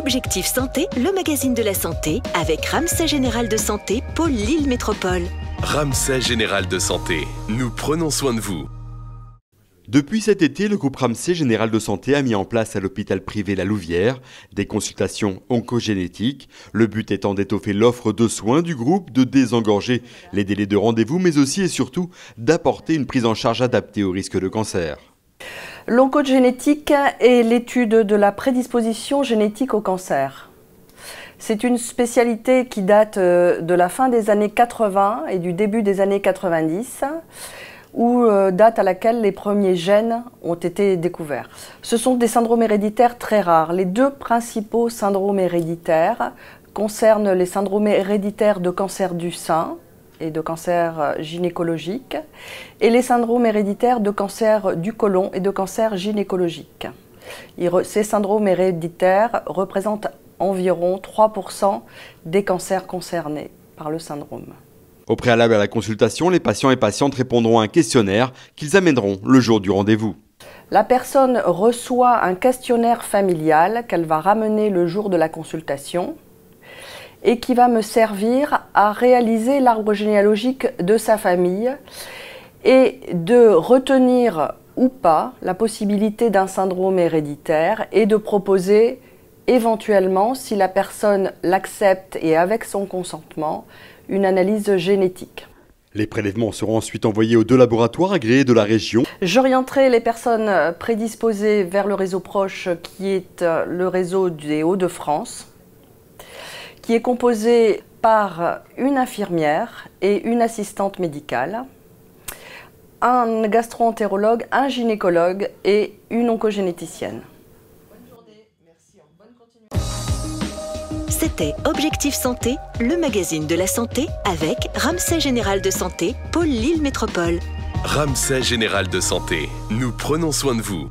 Objectif Santé, le magazine de la santé, avec Ramsay Général de Santé, Paul Lille Métropole. Ramsay Général de Santé, nous prenons soin de vous. Depuis cet été, le groupe Ramsay Général de Santé a mis en place à l'hôpital privé La Louvière des consultations oncogénétiques, le but étant d'étoffer l'offre de soins du groupe, de désengorger les délais de rendez-vous, mais aussi et surtout d'apporter une prise en charge adaptée au risque de cancer. L'oncogénétique est l'étude de la prédisposition génétique au cancer. C'est une spécialité qui date euh, de la fin des années 80 et du début des années 90 ou euh, date à laquelle les premiers gènes ont été découverts. Ce sont des syndromes héréditaires très rares. Les deux principaux syndromes héréditaires concernent les syndromes héréditaires de cancer du sein, et de cancer euh, gynécologique, et les syndromes héréditaires de cancer du côlon et de cancer gynécologique. Ces syndromes héréditaires représentent environ 3% des cancers concernés par le syndrome. Au préalable à la consultation, les patients et patientes répondront à un questionnaire qu'ils amèneront le jour du rendez-vous. La personne reçoit un questionnaire familial qu'elle va ramener le jour de la consultation et qui va me servir à réaliser l'arbre généalogique de sa famille et de retenir ou pas la possibilité d'un syndrome héréditaire et de proposer éventuellement, si la personne l'accepte et avec son consentement, une analyse génétique. Les prélèvements seront ensuite envoyés aux deux laboratoires agréés de la région. J'orienterai les personnes prédisposées vers le réseau proche qui est le réseau des Hauts-de-France qui est composé par une infirmière et une assistante médicale, un gastroentérologue, un gynécologue et une oncogénéticienne. Bonne Bonne journée. Merci. C'était Objectif Santé, le magazine de la santé avec Ramsay Général de Santé, Paul Lille Métropole. Ramsay Général de Santé, nous prenons soin de vous.